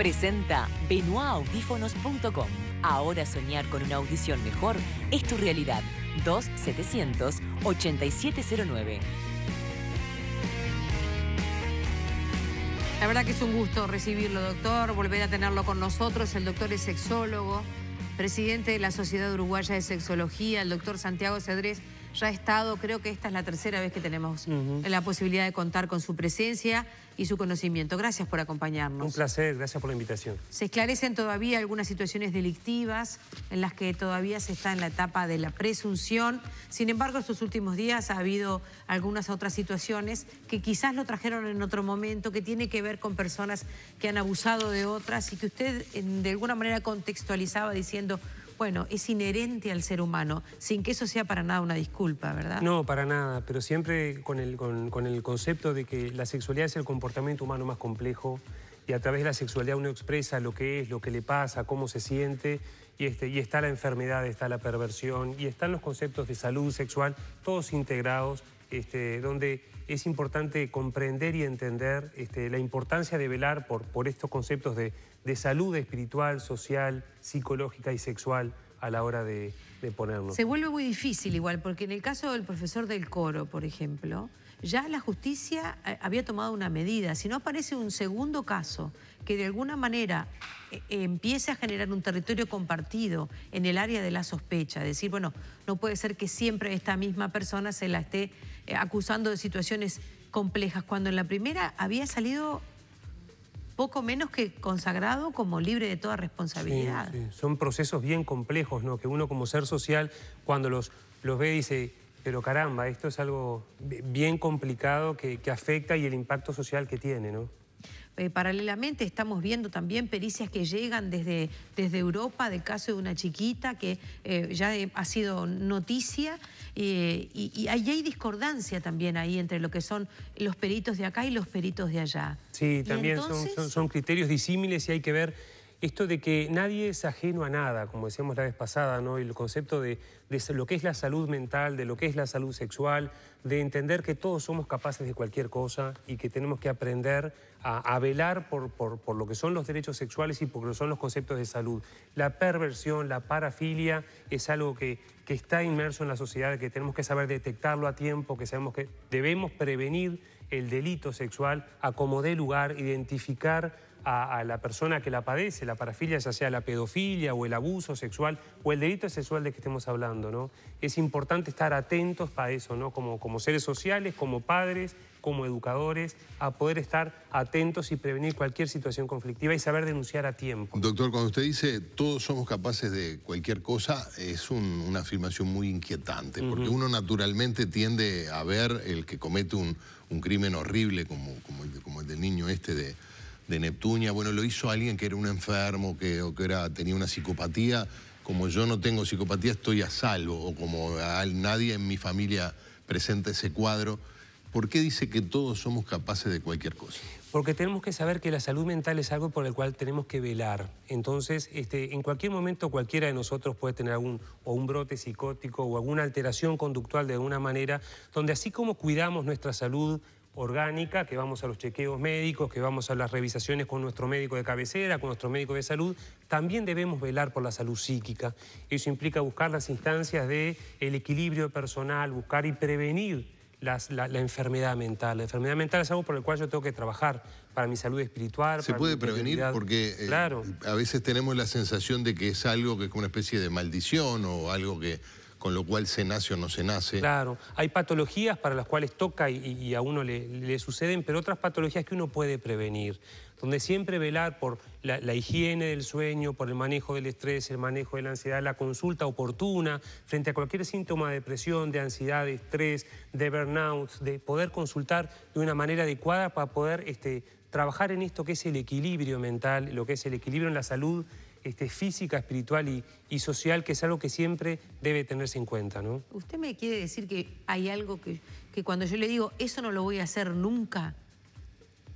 Presenta benoaaudífonos.com. Ahora soñar con una audición mejor es tu realidad. 2-700-8709. La verdad que es un gusto recibirlo, doctor, volver a tenerlo con nosotros. El doctor es sexólogo, presidente de la Sociedad Uruguaya de Sexología, el doctor Santiago Cedrés ya ha estado, creo que esta es la tercera vez que tenemos la posibilidad de contar con su presencia y su conocimiento. Gracias por acompañarnos. Un placer, gracias por la invitación. Se esclarecen todavía algunas situaciones delictivas en las que todavía se está en la etapa de la presunción. Sin embargo, estos últimos días ha habido algunas otras situaciones que quizás lo trajeron en otro momento, que tiene que ver con personas que han abusado de otras y que usted de alguna manera contextualizaba diciendo bueno, es inherente al ser humano, sin que eso sea para nada una disculpa, ¿verdad? No, para nada, pero siempre con el, con, el concepto de que la sexualidad es el comportamiento humano más complejo y a través de la sexualidad uno expresa lo que es, lo que le pasa, cómo se siente, y, este, y está la enfermedad, está la perversión, y están los conceptos de salud sexual, todos integrados este, donde es importante comprender y entender este, la importancia de velar por, estos conceptos de, salud espiritual, social, psicológica y sexual a la hora de ponernos. Se vuelve muy difícil igual, porque en el caso del profesor del coro, por ejemplo, ya la justicia eh, había tomado una medida. Si no aparece un segundo caso que de alguna manera eh, eh, empiece a generar un territorio compartido en el área de la sospecha, decir, bueno, no puede ser que siempre esta misma persona se la esté acusando de situaciones complejas, cuando en la primera había salido poco menos que consagrado como libre de toda responsabilidad. Son procesos bien complejos, ¿no? Que uno como ser social, cuando los, los ve, dice, pero caramba, esto es algo bien complicado que, afecta y el impacto social que tiene, ¿no? Eh, paralelamente estamos viendo también pericias que llegan desde, desde Europa, de caso de una chiquita que eh, ya ha sido noticia, eh, y, hay discordancia también ahí entre lo que son los peritos de acá y los peritos de allá. Sí, también son criterios disímiles y hay que ver esto de que nadie es ajeno a nada, como decíamos la vez pasada, ¿no? el concepto de, de, lo que es la salud mental, de lo que es la salud sexual, de entender que todos somos capaces de cualquier cosa y que tenemos que aprender a, velar por, lo que son los derechos sexuales y por lo que son los conceptos de salud. La perversión, la parafilia es algo que, está inmerso en la sociedad, que tenemos que saber detectarlo a tiempo, que sabemos que debemos prevenir el delito sexual, acomodar lugar, identificar a, la persona que la padece, la parafilia, ya sea la pedofilia o el abuso sexual o el delito sexual de que estemos hablando, ¿no? Es importante estar atentos para eso, ¿no? Como, como seres sociales, como padres, como educadores, a poder estar atentos y prevenir cualquier situación conflictiva y saber denunciar a tiempo. Doctor, cuando usted dice todos somos capaces de cualquier cosa, es una afirmación muy inquietante, porque uno naturalmente tiende a ver el que comete un, crimen horrible como, como el del niño este de de Neptunia, bueno, lo hizo alguien que era un enfermo, que, o que era, tenía una psicopatía. Como yo no tengo psicopatía, estoy a salvo, o como nadie en mi familia presenta ese cuadro. ¿Por qué dice que todos somos capaces de cualquier cosa? Porque tenemos que saber que la salud mental es algo por el cual tenemos que velar. Entonces, este, en cualquier momento cualquiera de nosotros puede tener algún o un brote psicótico o alguna alteración conductual de alguna manera, donde así como cuidamos nuestra salud orgánica, que vamos a los chequeos médicos, que vamos a las revisaciones con nuestro médico de cabecera, con nuestro médico de salud, también debemos velar por la salud psíquica. Eso implica buscar las instancias del el equilibrio personal, buscar y prevenir la, enfermedad mental. La enfermedad mental es algo por el cual yo tengo que trabajar para mi salud espiritual. Se puede prevenir porque eh, claro. a veces tenemos la sensación de que es algo que es como una especie de maldición o algo que con lo cual se nace o no se nace. Claro, hay patologías para las cuales toca y, a uno le, suceden, pero otras patologías que uno puede prevenir, donde siempre velar por la, higiene del sueño, por el manejo del estrés, el manejo de la ansiedad, la consulta oportuna frente a cualquier síntoma de depresión, de ansiedad, de estrés, de burnout, de poder consultar de una manera adecuada para poder este, trabajar en esto que es el equilibrio mental, lo que es el equilibrio en la salud este, física, espiritual y, social, que es algo que siempre debe tenerse en cuenta. ¿Usted me quiere decir que hay algo que, cuando yo le digo, eso no lo voy a hacer nunca,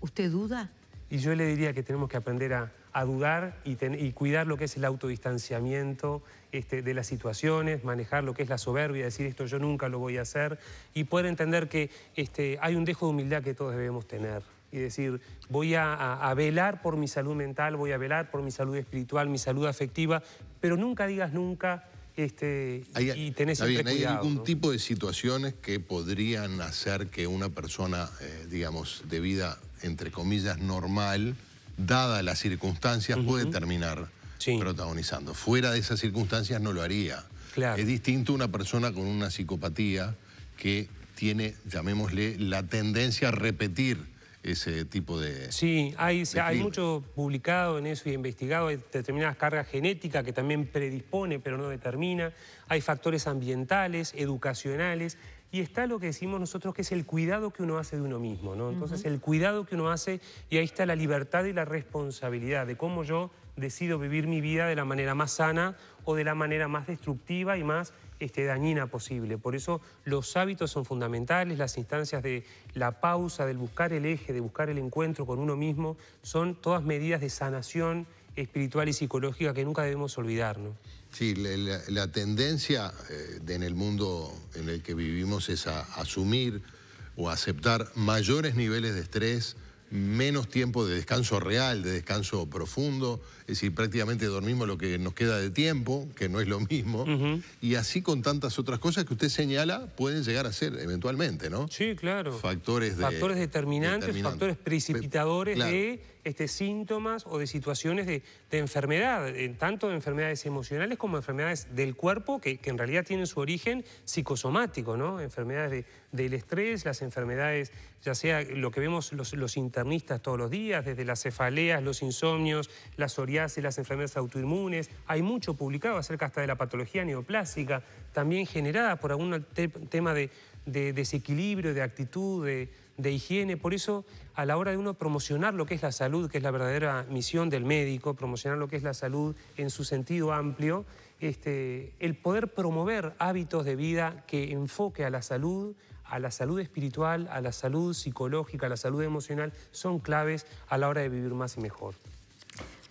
usted duda? Y yo le diría que tenemos que aprender a, dudar y, cuidar lo que es el autodistanciamiento este, de las situaciones, manejar lo que es la soberbia, decir esto yo nunca lo voy a hacer y poder entender que este, hay un dejo de humildad que todos debemos tener y decir, voy a, velar por mi salud mental, voy a velar por mi salud espiritual, mi salud afectiva, pero nunca digas nunca este, hay, y tenés siempre ¿Hay algún tipo de situaciones que podrían hacer que una persona, eh, digamos, de vida, entre comillas, normal, dada las circunstancias, puede terminar protagonizando? Fuera de esas circunstancias no lo haría. Es distinto una persona con una psicopatía que tiene, llamémosle, la tendencia a repetir ese tipo de... Sí, hay, hay mucho publicado en eso y investigado, hay determinadas cargas genéticas que también predispone pero no determina, hay factores ambientales, educacionales, y está lo que decimos nosotros que es el cuidado que uno hace de uno mismo, ¿no? Entonces el cuidado que uno hace y ahí está la libertad y la responsabilidad de cómo yo decido vivir mi vida de la manera más sana o de la manera más destructiva y más este, dañina posible. Por eso los hábitos son fundamentales, las instancias de la pausa, del buscar el eje, de buscar el encuentro con uno mismo, son todas medidas de sanación espiritual y psicológica que nunca debemos olvidarnos. Sí, la, tendencia eh, en el mundo en el que vivimos es a asumir o aceptar mayores niveles de estrés, menos tiempo de descanso real, de descanso profundo, es decir, prácticamente dormimos lo que nos queda de tiempo, que no es lo mismo, y así con tantas otras cosas que usted señala pueden llegar a ser eventualmente, ¿no? Sí, claro. Factores, factores determinantes, factores precipitadores de este, síntomas o de situaciones de, enfermedad, tanto de enfermedades emocionales como enfermedades del cuerpo, que, que en realidad tienen su origen psicosomático, ¿no? Enfermedades de del estrés, las enfermedades, ya sea lo que vemos los, internistas todos los días, desde las cefaleas, los insomnios, las psoriasis, las enfermedades autoinmunes. Hay mucho publicado acerca hasta de la patología neoplásica, también generada por algún tema de, desequilibrio, de actitud, de, higiene. Por eso, a la hora de uno promocionar lo que es la salud, que es la verdadera misión del médico, promocionar lo que es la salud en su sentido amplio, este, el poder promover hábitos de vida que enfoque a la salud, a la salud espiritual, a la salud psicológica, a la salud emocional, son claves a la hora de vivir más y mejor.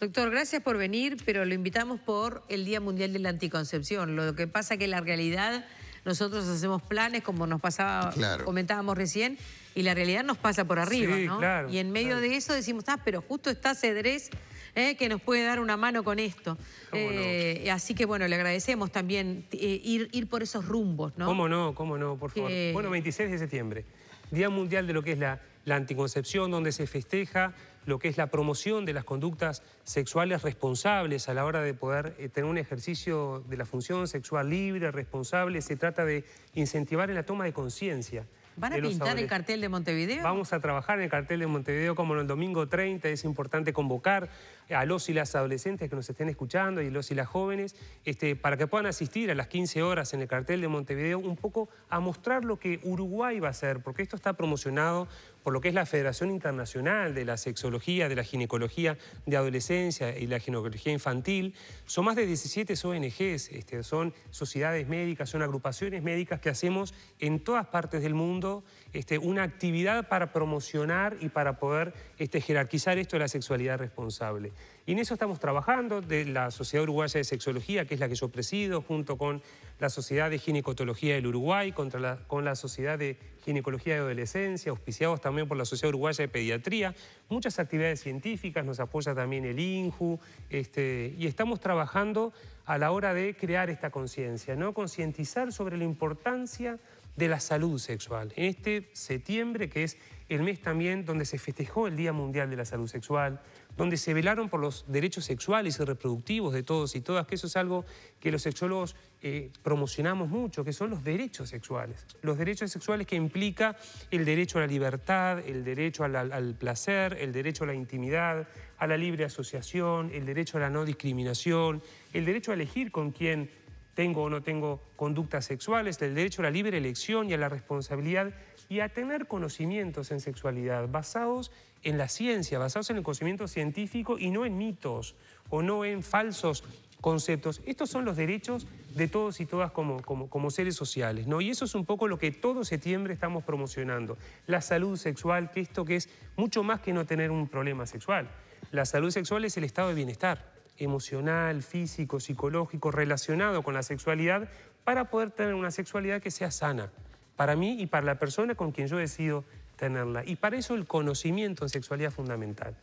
Doctor, gracias por venir, pero lo invitamos por el Día Mundial de la Anticoncepción. Lo que pasa es que la realidad, nosotros hacemos planes como nos pasaba, comentábamos recién, y la realidad nos pasa por arriba, y en medio de eso decimos, ah, pero justo está Cedrés ¿eh? que nos puede dar una mano con esto. Eh, así que bueno, le agradecemos también eh, ir, ir por esos rumbos, ¿no? Cómo no, cómo no, por favor. Bueno, 26 de septiembre, Día Mundial de lo que es la, anticoncepción, donde se festeja lo que es la promoción de las conductas sexuales responsables a la hora de poder tener un ejercicio de la función sexual libre, responsable. Se trata de incentivar en la toma de conciencia. ¿Van a pintar el cartel de Montevideo? Vamos a trabajar en el cartel de Montevideo como en el domingo 30. Es importante convocar a los y las adolescentes que nos estén escuchando y los y las jóvenes este, para que puedan asistir a las 15 horas en el cartel de Montevideo un poco a mostrar lo que Uruguay va a hacer, porque esto está promocionado por lo que es la Federación Internacional de la Sexología, de la Ginecología de Adolescencia y la Ginecología Infantil. Son más de 17 ONGs, este, son sociedades médicas, son agrupaciones médicas que hacemos en todas partes del mundo este, una actividad para promocionar y para poder este, jerarquizar esto de la sexualidad responsable. Y en eso estamos trabajando, de la Sociedad Uruguaya de Sexología, que es la que yo presido, junto con la Sociedad de Ginecología del Uruguay, contra con la Sociedad de Ginecología de Adolescencia, auspiciados también por la Sociedad Uruguaya de Pediatría, muchas actividades científicas, nos apoya también el INJU, este, y estamos trabajando a la hora de crear esta conciencia, ¿no? concientizar sobre la importancia de la salud sexual. En este septiembre, que es el mes también donde se festejó el Día Mundial de la Salud Sexual, donde se velaron por los derechos sexuales y reproductivos de todos y todas, que eso es algo que los sexólogos eh, promocionamos mucho, que son los derechos sexuales. Los derechos sexuales que implica el derecho a la libertad, el derecho al placer, el derecho a la intimidad, a la libre asociación, el derecho a la no discriminación, el derecho a elegir con quién tengo o no tengo conductas sexuales, el derecho a la libre elección y a la responsabilidad y a tener conocimientos en sexualidad basados en la ciencia, basados en el conocimiento científico y no en mitos o no en falsos conceptos. Estos son los derechos de todos y todas como, como, como, seres sociales, ¿no? Y eso es un poco lo que todo septiembre estamos promocionando. La salud sexual, que esto que es mucho más que no tener un problema sexual. La salud sexual es el estado de bienestar emocional, físico, psicológico, relacionado con la sexualidad, para poder tener una sexualidad que sea sana, para mí y para la persona con quien yo decido tenerla. Y para eso el conocimiento en sexualidad es fundamental.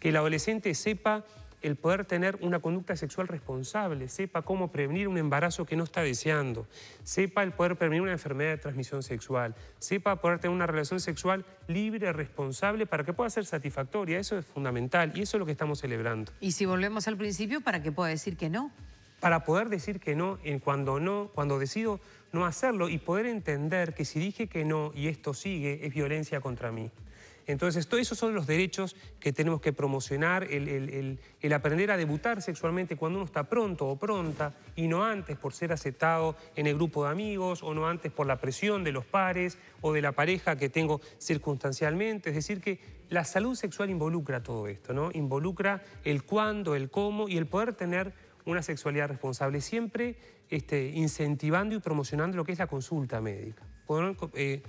Que el adolescente sepa el poder tener una conducta sexual responsable, sepa cómo prevenir un embarazo que no está deseando, sepa el poder prevenir una enfermedad de transmisión sexual, sepa poder tener una relación sexual libre, responsable, para que pueda ser satisfactoria. Eso es fundamental y eso es lo que estamos celebrando. Y si volvemos al principio, para que pueda decir que no. Para poder decir que no en cuando no, cuando decido no hacerlo y poder entender que si dije que no y esto sigue, es violencia contra mí. Entonces, todos esos son los derechos que tenemos que promocionar, el, aprender a debutar sexualmente cuando uno está pronto o pronta y no antes por ser aceptado en el grupo de amigos o no antes por la presión de los pares o de la pareja que tengo circunstancialmente. Es decir, que la salud sexual involucra todo esto, ¿no? Involucra el cuándo, el cómo y el poder tener una sexualidad responsable, siempre este, incentivando y promocionando lo que es la consulta médica. Eh,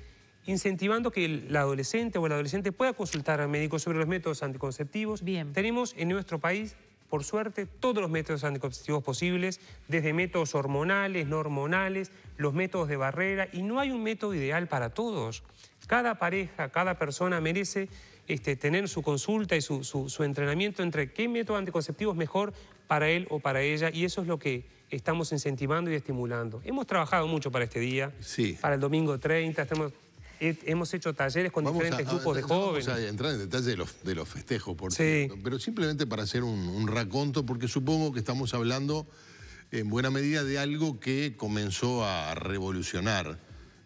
incentivando que el adolescente o el adolescente pueda consultar al médico sobre los métodos anticonceptivos. Tenemos en nuestro país por suerte, todos los métodos anticonceptivos posibles, desde métodos hormonales, no hormonales, los métodos de barrera, y no hay un método ideal para todos. Cada pareja, cada persona merece este, tener su consulta y su, entrenamiento entre qué método anticonceptivo es mejor para él o para ella, y eso es lo que estamos incentivando y estimulando. Hemos trabajado mucho para este día, para el domingo 30, estamos hemos hecho talleres con diferentes grupos de jóvenes. Vamos a entrar en detalle de los, de los festejos, por sí. pero simplemente para hacer un, raconto, porque supongo que estamos hablando en buena medida de algo que comenzó a revolucionar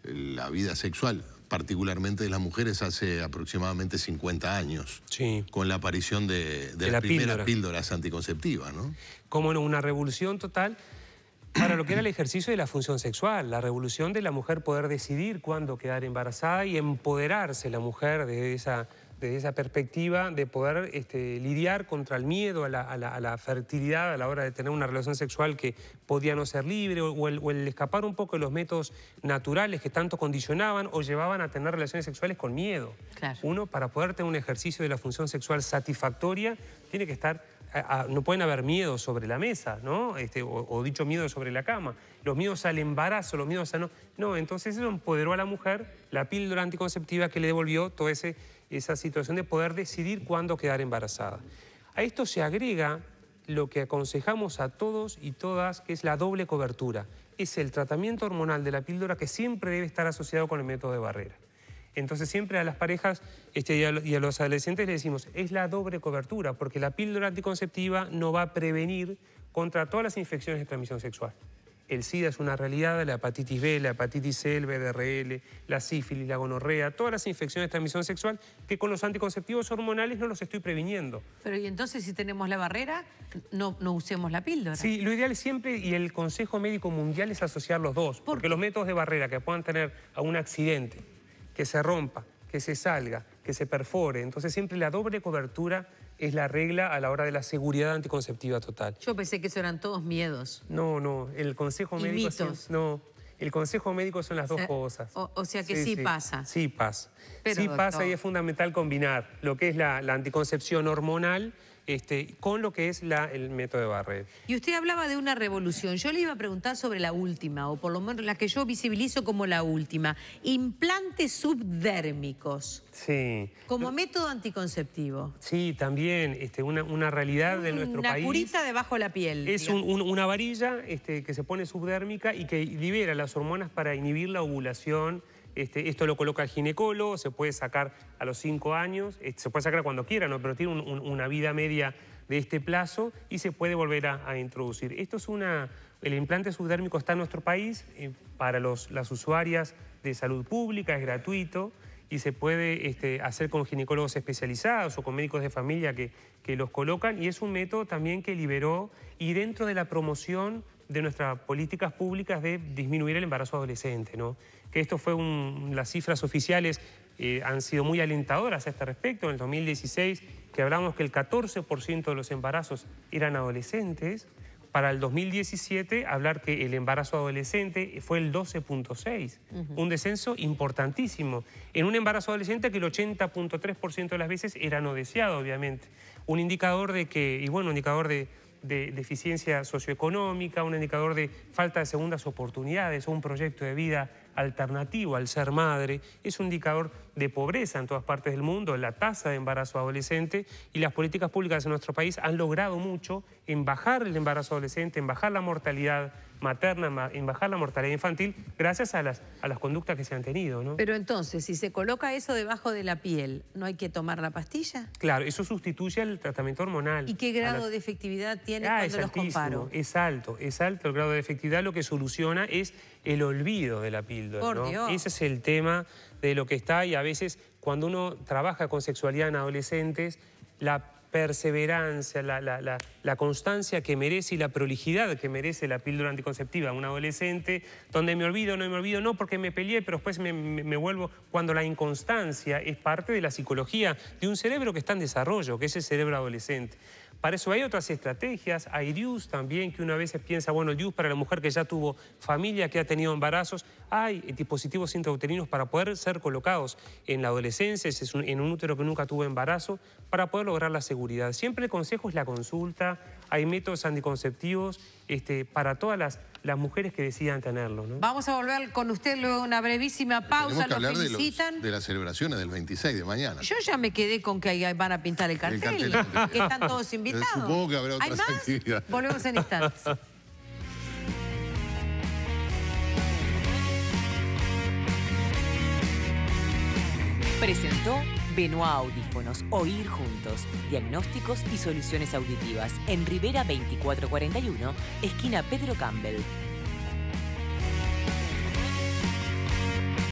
la vida sexual, particularmente de las mujeres, hace aproximadamente 50 años, sí. con la aparición de, las primeras píldoras anticonceptivas, ¿no? Como no una revolución total para lo que era el ejercicio de la función sexual, la revolución de la mujer poder decidir cuándo quedar embarazada y empoderarse la mujer desde esa, esa perspectiva de poder este, lidiar contra el miedo a la, fertilidad a la hora de tener una relación sexual que podía no ser libre o, el, escapar un poco de los métodos naturales que tanto condicionaban o llevaban a tener relaciones sexuales con miedo. Uno, para poder tener un ejercicio de la función sexual satisfactoria, tiene que estar no pueden haber miedos sobre la mesa, ¿no? Este, o, dicho miedo sobre la cama. Los miedos al embarazo, los miedos a no. No, entonces eso empoderó a la mujer la píldora anticonceptiva que le devolvió toda esa situación de poder decidir cuándo quedar embarazada. A esto se agrega lo que aconsejamos a todos y todas, que es la doble cobertura. Es el tratamiento hormonal de la píldora que siempre debe estar asociado con el método de barrera. Entonces siempre a las parejas este, y, a, los adolescentes le decimos, es la doble cobertura, porque la píldora anticonceptiva no va a prevenir contra todas las infecciones de transmisión sexual. El SIDA es una realidad, la hepatitis B, la hepatitis C, el VDRL, la sífilis, la gonorrea, todas las infecciones de transmisión sexual que con los anticonceptivos hormonales no los estoy previniendo. Pero y entonces si tenemos la barrera, no, usemos la píldora. Sí, lo ideal es siempre, y el Consejo Médico Mundial es asociar los dos, porque los métodos de barrera que puedan tener a un accidente, que se rompa, que se salga, que se perfore. Entonces siempre la doble cobertura es la regla a la hora de la seguridad anticonceptiva total. Yo pensé que eso eran todos miedos. No, no, el consejo médico... Mitos. no, el consejo médico son las dos cosas. O, sea que sí, pasa. Sí pasa. sí pasa y es fundamental combinar lo que es la, la anticoncepción hormonal este, con lo que es el método de Barrett. Y usted hablaba de una revolución. Yo le iba a preguntar sobre la última, o por lo menos la que yo visibilizo como la última. Implantes subdérmicos. Sí. Como método anticonceptivo. Sí, también este, una, realidad de nuestro país. Una curita debajo de la piel. Es una varilla este, que se pone subdérmica y que libera las hormonas para inhibir la ovulación este, esto lo coloca el ginecólogo, se puede sacar a los cinco años, eh, se puede sacar cuando quiera, pero tiene una vida media de este plazo y se puede volver a, introducir. Esto es una, el implante subdérmico está en nuestro país eh, para las usuarias de salud pública, es gratuito y se puede este, hacer con ginecólogos especializados o con médicos de familia que, que, los colocan y es un método también que liberó y dentro de la promoción de nuestras políticas públicas de disminuir el embarazo adolescente. ¿no? que esto fue un, las cifras oficiales eh, han sido muy alentadoras a este respecto. En el 2016, que hablamos que el 14% de los embarazos eran adolescentes, para el 2017 hablar que el embarazo adolescente fue el 12.6, un descenso importantísimo. En un embarazo adolescente que el 80.3% de las veces era no deseado, obviamente. Un indicador de que, y bueno, un indicador de, de, deficiencia socioeconómica, un indicador de falta de segundas oportunidades o un proyecto de vida alternativo al ser madre, es un indicador de pobreza en todas partes del mundo, la tasa de embarazo adolescente y las políticas públicas en nuestro país han logrado mucho en bajar el embarazo adolescente, en bajar la mortalidad materna, en bajar la mortalidad infantil, gracias a las, a las conductas que se han tenido. ¿no? Pero entonces, si se coloca eso debajo de la piel, ¿no hay que tomar la pastilla? Claro, eso sustituye al tratamiento hormonal. ¿Y qué grado de efectividad tiene ah, cuando los comparo? Es alto, es alto el grado de efectividad. Lo que soluciona es el olvido de la píldora. Ese es el tema de lo que está y a veces cuando uno trabaja con sexualidad en adolescentes, la perseverancia, la, la, la, constancia que merece y la prolijidad que merece la píldora anticonceptiva. Un adolescente donde me olvido, no me olvido, no porque me peleé, pero después me, me, vuelvo, cuando la inconstancia es parte de la psicología de un cerebro que está en desarrollo, que es el cerebro adolescente. Para eso hay otras estrategias, hay DIUS también, que una vez piensa, bueno, el DIUS para la mujer que ya tuvo familia, que ha tenido embarazos, hay dispositivos intrauterinos para poder ser colocados en la adolescencia, en un útero que nunca tuvo embarazo, para poder lograr la seguridad. Siempre el consejo es la consulta, hay métodos anticonceptivos este, para todas las, las mujeres que decidan tenerlo. Vamos a volver con usted luego una brevísima pausa. que hablar de, las celebraciones del 26 de mañana. Yo ya me quedé con que ahí van a pintar el cartel, que están todos invitados. Supongo que habrá otras Volvemos en instantes. Presentó Benoit Audífonos, oír juntos, diagnósticos y soluciones auditivas en Rivera 2441, esquina Pedro Campbell.